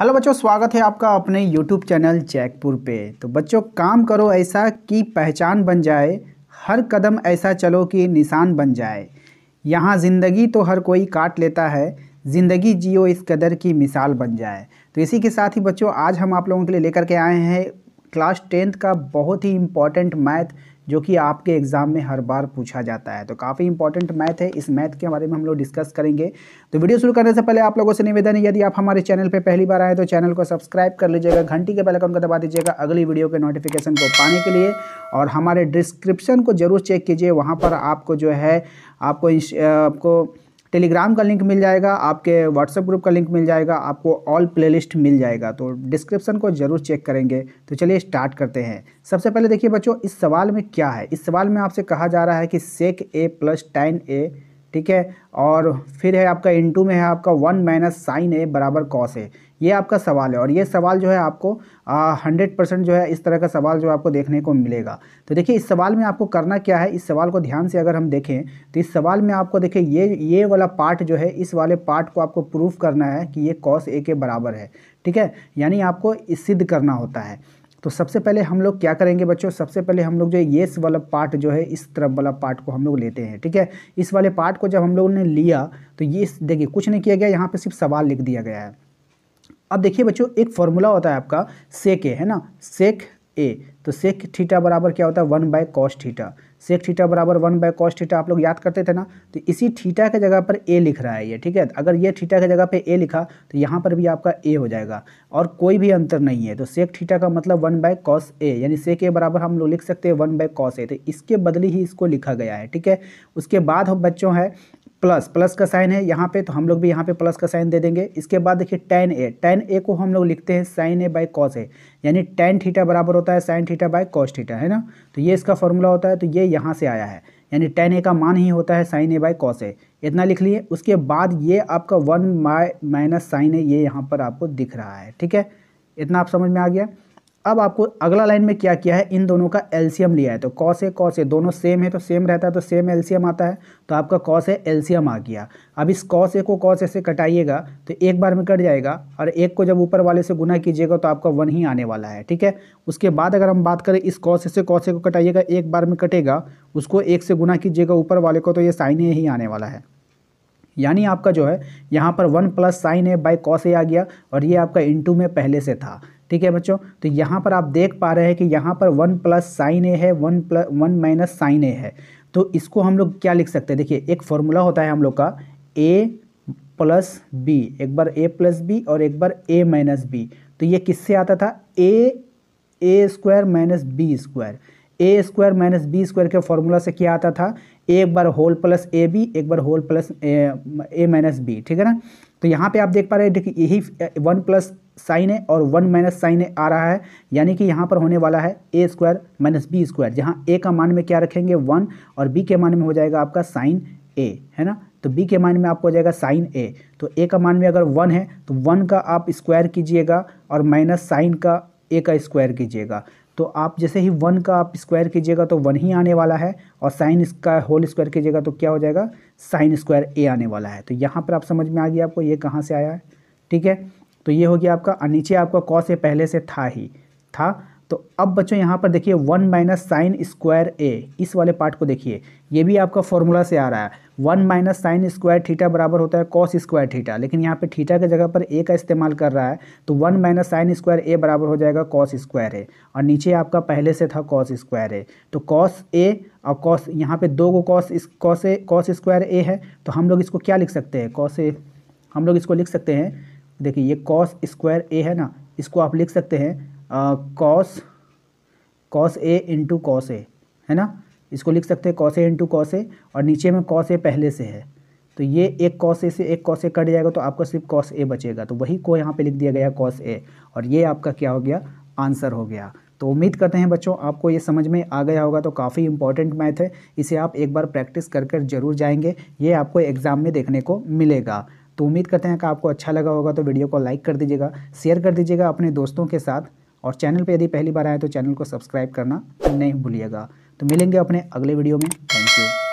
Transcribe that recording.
hello बच्चों स्वागत है आपका अपने यूट्यूब चैनल जैकपुर पे तो बच्चों काम करो ऐसा कि पहचान बन जाए हर कदम ऐसा चलो कि निशान बन जाए यहाँ ज़िंदगी तो हर कोई काट लेता है ज़िंदगी जियो इस कदर की मिसाल बन जाए तो इसी के साथ ही बच्चों आज हम आप लोगों के लिए लेकर के आए हैं क्लास टेंथ का बहुत ही इम्पॉर्टेंट मैथ जो कि आपके एग्ज़ाम में हर बार पूछा जाता है तो काफ़ी इंपॉर्टेंट मैथ है इस मैथ के बारे में हम लोग डिस्कस करेंगे तो वीडियो शुरू करने से पहले आप लोगों से निवेदन है यदि आप हमारे चैनल पर पहली बार आए तो चैनल को सब्सक्राइब कर लीजिएगा घंटी के पहले कौन को दबा दीजिएगा अगली वीडियो के नोटिफिकेशन को पाने के लिए और हमारे डिस्क्रिप्शन को ज़रूर चेक कीजिए वहाँ पर आपको जो है आपको आपको टेलीग्राम का लिंक मिल जाएगा आपके व्हाट्सएप ग्रुप का लिंक मिल जाएगा आपको ऑल प्लेलिस्ट मिल जाएगा तो डिस्क्रिप्शन को ज़रूर चेक करेंगे तो चलिए स्टार्ट करते हैं सबसे पहले देखिए बच्चों इस सवाल में क्या है इस सवाल में आपसे कहा जा रहा है कि सेक ए प्लस टाइन ए ठीक है और फिर है आपका इंटू में है आपका वन माइनस साइन ए बराबर कॉस ए ये आपका सवाल है और ये सवाल जो है आपको हंड्रेड परसेंट जो है इस तरह का सवाल जो आपको देखने को मिलेगा तो देखिए इस सवाल में आपको करना क्या है इस सवाल को ध्यान से अगर हम देखें तो इस सवाल में आपको देखिए ये ये वाला पार्ट जो है इस वाले पार्ट को आपको प्रूफ करना है कि ये कॉस ए के बराबर है ठीक है यानी आपको सिद्ध करना होता है तो सबसे पहले हम लोग क्या करेंगे बच्चों सबसे पहले हम लोग जो ये वाला पार्ट जो है इस तरफ वाला पार्ट को हम लोग लेते हैं ठीक है इस वाले पार्ट को जब हम लोगों ने लिया तो ये देखिए कुछ नहीं किया गया यहाँ पे सिर्फ सवाल लिख दिया गया है अब देखिए बच्चों एक फॉर्मूला होता है आपका सेक ए है ना सेक ए तो सेक थीटा बराबर क्या होता है one by cos theta sec theta बराबर वन बाय कॉस थीटा आप लोग याद करते थे ना तो इसी थीटा के जगह पर ए लिख रहा है ये ठीक है अगर ये थीटा के जगह पे ए लिखा तो यहाँ पर भी आपका ए हो जाएगा और कोई भी अंतर नहीं है तो सेक थीटा का मतलब वन बाय कॉस ए यानी सेक ए बराबर हम लोग लिख सकते हैं वन बाय कॉस ए तो इसके बदले ही इसको लिखा गया है ठीक है उसके बाद हम बच्चों है प्लस प्लस का साइन है यहाँ पे तो हम लोग भी यहाँ पे प्लस का साइन दे देंगे इसके बाद देखिए टेन ए टेन ए को हम लोग लिखते हैं sine A by cos A यानी टेन थीटा बराबर होता है sine theta by cos theta है ना तो ये इसका फॉर्मूला होता है तो ये यहाँ से आया है यानी टेन ए का मान ही होता है sine A by cos A इतना लिख लिए उसके बाद ये आपका वन माइनस साइन ए ये यहाँ पर आपको दिख रहा है ठीक है इतना आप समझ में आ गया अब आपको अगला लाइन में क्या किया है इन दोनों का एल्सियम लिया है तो कॉस ए कॉस ए दोनों सेम है तो सेम रहता है तो सेम एल्सियम आता है तो आपका कॉस है एल्सियम आ गया अब इस कॉस ए को कॉस ऐसे से कटाइएगा तो एक बार में कट जाएगा और एक को जब ऊपर वाले से गुना कीजिएगा तो आपका वन ही आने वाला है ठीक है उसके बाद अगर हम बात करें इस कॉस से कॉस ए को कटाइएगा एक बार में कटेगा उसको एक से गुना कीजिएगा ऊपर वाले को तो ये साइन ए ही आने वाला है यानी आपका जो है यहाँ पर one plus sine A by cos A आ गया और ये आपका इंटू में पहले से था ठीक है बच्चों तो यहाँ पर आप देख पा रहे हैं कि यहाँ पर वन प्लस साइन ए है one plus one minus sine A है तो इसको हम लोग क्या लिख सकते हैं देखिए एक फॉर्मूला होता है हम लोग का ए प्लस बी एक बार ए प्लस बी और एक बार ए माइनस बी तो ये किससे आता था A A square minus B square A square minus B square के फॉर्मूला से क्या आता था एक बार होल प्लस ए बी एक बार whole plus A minus B ठीक है ना तो यहाँ पे आप देख पा रहे हैं देखिए यही वन प्लस साइन है और वन माइनस साइन है आ रहा है यानी कि यहाँ पर होने वाला है A square minus B square जहाँ ए का मान में क्या रखेंगे वन और बी के मान में हो जाएगा आपका साइन ए है ना तो बी के मान में आपको हो जाएगा साइन ए तो ए का मान में अगर वन है तो वन का आप स्क्वायर कीजिएगा और माइनस साइन का ए का स्क्वायर कीजिएगा तो आप जैसे ही वन का आप स्क्वायर कीजिएगा तो वन ही आने वाला है और साइन इसका होल स्क्वायर कीजिएगा तो क्या हो जाएगा साइन स्क्वायर ए आने वाला है तो यहाँ पर आप समझ में आ गया आपको ये कहाँ से आया है ठीक है तो ये हो गया आपका नीचे आपका कॉस ए पहले से था ही था तो अब बच्चों यहाँ पर देखिए one minus sine square A इस वाले पार्ट को देखिए ये भी आपका फॉर्मूला से आ रहा है one minus sine square theta बराबर होता है कॉस स्क्वायर थीटा लेकिन यहाँ पे थीटा के जगह पर ए का इस्तेमाल कर रहा है तो one minus sine square A बराबर हो जाएगा कॉस स्क्वायर ए और नीचे आपका पहले से था कॉस स्क्वायर ए तो कॉस ए और कॉस यहाँ पे दो को cos cos A cos square A है तो हम लोग इसको क्या लिख सकते हैं कॉस ए हम लोग इसको लिख सकते हैं देखिए ये कॉस स्क्वायर ए है ना इसको आप लिख सकते हैं cos cos A into cos A है ना इसको लिख सकते हैं cos A into cos A और नीचे में कॉस ए पहले से है तो ये एक कॉस ए से एक कॉस ए कट जाएगा तो आपका सिर्फ कॉस ए बचेगा तो वही को यहाँ पे लिख दिया गया कॉस ए और ये आपका क्या हो गया आंसर हो गया तो उम्मीद करते हैं बच्चों आपको ये समझ में आ गया होगा तो काफ़ी इंपॉर्टेंट मैथ है इसे आप एक बार प्रैक्टिस कर कर जरूर जाएंगे ये आपको एग्ज़ाम में देखने को मिलेगा तो उम्मीद करते हैं कि आपको अच्छा लगा होगा तो वीडियो को लाइक कर दीजिएगा शेयर कर दीजिएगा अपने दोस्तों के साथ और चैनल पे यदि पहली बार आए तो चैनल को सब्सक्राइब करना नहीं भूलिएगा तो मिलेंगे अपने अगले वीडियो में थैंक यू